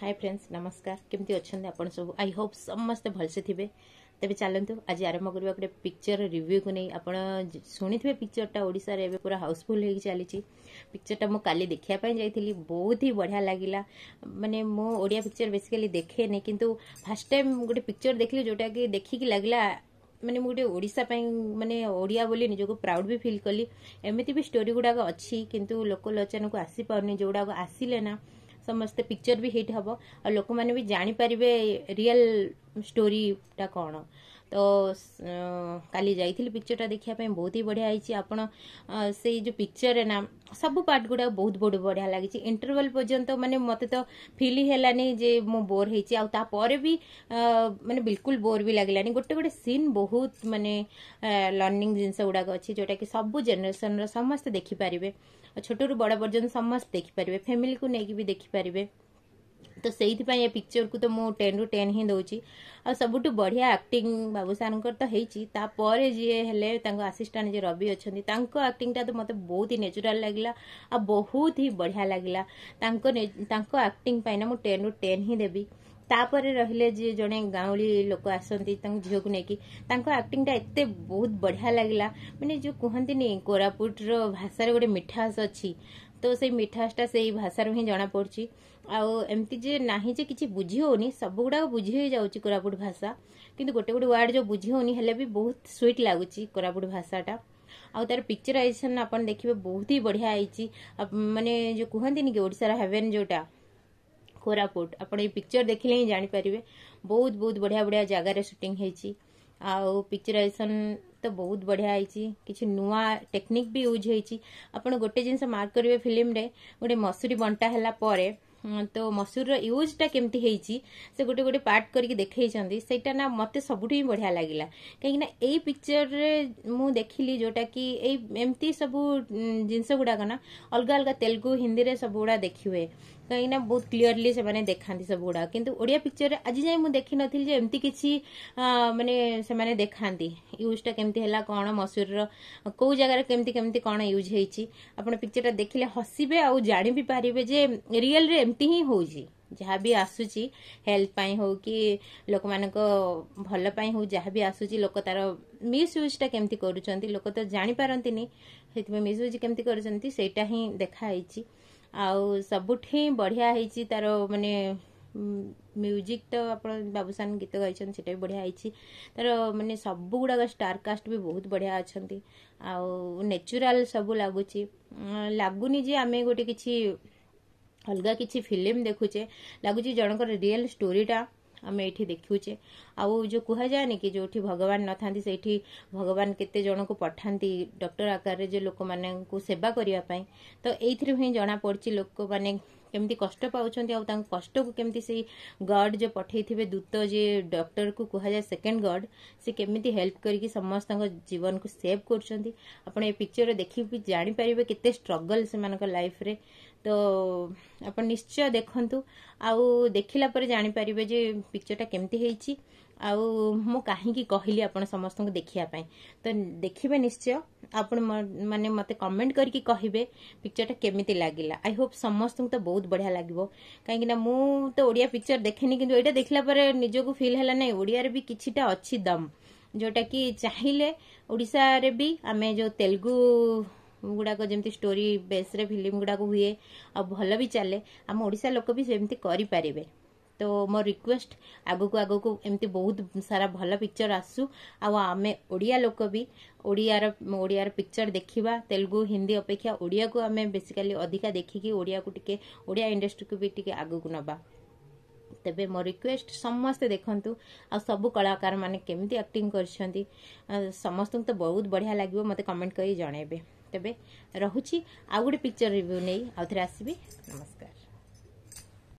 hi friends नमस्कार कमी अच्छे आप सब आई होप समस्ते भलसे थे तेज चलतु आज आरंभ करने गोटे पिक्चर रिव्यू को नहीं आप शुणी पिक्चरटा ओडार एवं पूरा हाउसफुल चली पिक्चरटा मुझे काली देखापी जा बहुत ही बढ़िया लगला मानने मुड़िया पिक्चर बेसिकली देखे नहीं कि फास्ट टाइम गोटे पिक्चर देख ली जोटा कि देखिकी लगला मैंने गोटे ओडापी मानने ओडिया निजी प्राउड भी फिल कली एमती भी स्टोरी गुड़ाक अच्छी कितना लोकलोचन को आसी पार नहीं जोगुड़ाक आसिले ना समस्ते पिक्चर भी हिट हम आ लोक मैंने भी जापर रियल स्टोरी कौन ତ କାଲି ଯାଇଥିଲି ପିକ୍ଚରଟା ଦେଖିବା ପାଇଁ ବହୁତ ହି ବଢ଼ିଆ ହେଇଛି ଆପଣ ସେଇ ଯେଉଁ ପିକ୍ଚରରେ ନା ସବୁ ପାର୍ଟ ଗୁଡ଼ାକ ବହୁତ ବହୁତ ବଢ଼ିଆ ଲାଗିଛି ଇଣ୍ଟରଭାଲ୍ ପର୍ଯ୍ୟନ୍ତ ମାନେ ମୋତେ ତ ଫିଲ୍ ହେଲାନି ଯେ ମୁଁ ବୋର୍ ହେଇଛି ଆଉ ତାପରେ ବି ମାନେ ବିଲକୁଲ ବୋର୍ ବି ଲାଗିଲାନି ଗୋଟେ ଗୋଟେ ସିନ୍ ବହୁତ ମାନେ ଲର୍ଣ୍ଣିଂ ଜିନିଷ ଗୁଡ଼ାକ ଅଛି ଯେଉଁଟାକି ସବୁ ଜେନେରେସନର ସମସ୍ତେ ଦେଖିପାରିବେ ଛୋଟରୁ ବଡ଼ ପର୍ଯ୍ୟନ୍ତ ସମସ୍ତେ ଦେଖିପାରିବେ ଫ୍ୟାମିଲିକୁ ନେଇକି ବି ଦେଖିପାରିବେ तो से पिक्चर को तो मुझे टेन रु टेन ही दौची आ सब बढ़िया आक्टिंग बाबू सार तो होतापर जी हेले आसीस्टाट जी रवि अच्छा आक्टिंगटा तो मत बहुत ही न्याचुराल लगला आ बहुत ही बढ़िया लगला आक्टिंग मुझे टेन रु टेन ही देवी तापर रे जड़े गाँवली लोक आसती झील को लेकिन आक्टिंगटा एत बहुत बढ़िया लगला मैंने जो कहते कोरापुट भाषार गोटे मिठास अच्छी तो से मिठासटा से भाषार ही जना पड़ी आमती ना कि बुझी होनी सब गुड़ाक बुझी जा कोरापुट भाषा कि गोटे गोटे वार्ड जो बुझी होनी हेल्ले बहुत स्वीट लगुच कोरापुट भाषाटा आर पिक्चराइजेसन आप देखिए बहुत ही बढ़िया आई मानने जो कहते हैं कि हेवेन जोटा कोरापुट आप पिक्चर देखने ही जापर बहुत बहुत बढ़िया बढ़िया जगार सुटिंग हो पिक्चराइजेसन तो बहुत बढ़िया किसी नुआ टेक्निक भी यूज हो गए जिन मार्क करेंगे फिल्म रे गोटे मसूरी बंटा है तो मसूर यूज केमती से गोटे गोटे पार्ट करके देखते से मत सब बढ़िया लगला कहीं पिक्चर में मुझे देख ली जोटा कि एमती सब जिनस गुड़ाक ना अलग अलग तेलुगु हिंदी सब गुड़ा देखी हुए कहीं ना बहुत क्लीयरली से देखा सब गुड़ा कि पिक्चर आज जाए मुझे देखी नी एम कि मानने से मैंने देखा यूजटा केमती है कौन मसूर रोज जगार केमती केमती कौन यूज होती पिक्चर टा देखे हसबे आ जाणी भी पारे जे रियल एमती ही हूँ जहाँ भी आसूची हेल्थ हो कि लोक मान भलपाई हूँ जहाँ भी आसूची लोक तार मिस यूजा केमती करो तो जापारती मिसयूज केमती करा ही देखाई ଆଉ ସବୁଠି ବଢ଼ିଆ ହେଇଛି ତାର ମାନେ ମ୍ୟୁଜିକ୍ ତ ଆପଣ ବାବୁସାନ ଗୀତ ଗାଇଛନ୍ତି ସେଇଟା ବି ବଢ଼ିଆ ହେଇଛି ତାର ମାନେ ସବୁଗୁଡ଼ାକ ଷ୍ଟାର୍ କାଷ୍ଟ ବି ବହୁତ ବଢ଼ିଆ ଅଛନ୍ତି ଆଉ ନେଚୁରାଲ୍ ସବୁ ଲାଗୁଛି ଲାଗୁନି ଯେ ଆମେ ଗୋଟେ କିଛି ଅଲଗା କିଛି ଫିଲ୍ମ ଦେଖୁଛେ ଲାଗୁଛି ଜଣଙ୍କର ରିଏଲ୍ ଷ୍ଟୋରିଟା ଆମେ ଏଠି ଦେଖୁଛେ ଆଉ ଯେଉଁ କୁହାଯାଏନି କି ଯେଉଁଠି ଭଗବାନ ନଥାନ୍ତି ସେଇଠି ଭଗବାନ କେତେ ଜଣଙ୍କୁ ପଠାନ୍ତି ଡକ୍ଟର ଆକାରରେ ଯେ ଲୋକମାନଙ୍କୁ ସେବା କରିବା ପାଇଁ ତ ଏଇଥିରୁ ହିଁ ଜଣାପଡ଼ିଛି ଲୋକମାନେ କେମିତି କଷ୍ଟ ପାଉଛନ୍ତି ଆଉ ତାଙ୍କ କଷ୍ଟକୁ କେମିତି ସେଇ ଗଡ୍ ଯେଉଁ ପଠେଇଥିବେ ଦୂତ ଯିଏ ଡକ୍ଟରକୁ କୁହାଯାଏ ସେକେଣ୍ଡ ଗଡ୍ ସେ କେମିତି ହେଲ୍ପ କରିକି ସମସ୍ତଙ୍କ ଜୀବନକୁ ସେଭ୍ କରୁଛନ୍ତି ଆପଣ ଏ ପିକ୍ଚର ଦେଖିକି ଜାଣିପାରିବେ କେତେ ଷ୍ଟ୍ରଗଲ୍ ସେମାନଙ୍କ ଲାଇଫ୍ରେ ତ ଆପଣ ନିଶ୍ଚୟ ଦେଖନ୍ତୁ ଆଉ ଦେଖିଲା ପରେ ଜାଣିପାରିବେ ଯେ ପିକ୍ଚରଟା କେମିତି ହେଇଛି आउ मु कहली आप समस्त देखापी तो देखिए निश्चय आप मैंने मत कमेंट करके कहे पिक्चर टा केमी लगला आई होप समस्त तो बहुत बढ़िया लगे कहीं मुझे ओडिया पिक्चर देखे कि देख ला निजक फिल है ओडिया भी कि अच्छी दम जोटा कि चाहिए ओडारे भी आम जो तेलुगु गुड़ाक जमी स्टोरी बेस्रे फिल्म गुड़ाक हुए आल भी चले आम ओडा लोक भी सेमती करें ତ ମୋ ରିକ୍ୱେଷ୍ଟ ଆଗକୁ ଆଗକୁ ଏମିତି ବହୁତ ସାରା ଭଲ ପିକ୍ଚର ଆସୁ ଆଉ ଆମେ ଓଡ଼ିଆ ଲୋକ ବି ଓଡ଼ିଆର ଓଡ଼ିଆର ପିକ୍ଚର ଦେଖିବା ତେଲୁଗୁ ହିନ୍ଦୀ ଅପେକ୍ଷା ଓଡ଼ିଆକୁ ଆମେ ବେସିକାଲି ଅଧିକା ଦେଖିକି ଓଡ଼ିଆକୁ ଟିକେ ଓଡ଼ିଆ ଇଣ୍ଡଷ୍ଟ୍ରିକୁ ବି ଟିକେ ଆଗକୁ ନେବା ତେବେ ମୋ ରିକ୍ୱେଷ୍ଟ ସମସ୍ତେ ଦେଖନ୍ତୁ ଆଉ ସବୁ କଳାକାରମାନେ କେମିତି ଆକ୍ଟିଂ କରିଛନ୍ତି ସମସ୍ତଙ୍କୁ ତ ବହୁତ ବଢ଼ିଆ ଲାଗିବ ମୋତେ କମେଣ୍ଟ କରି ଜଣାଇବେ ତେବେ ରହୁଛି ଆଉ ଗୋଟେ ପିକ୍ଚର ରିଭ୍ୟୁ ନେଇ ଆଉଥରେ ଆସିବି ନମସ୍କାର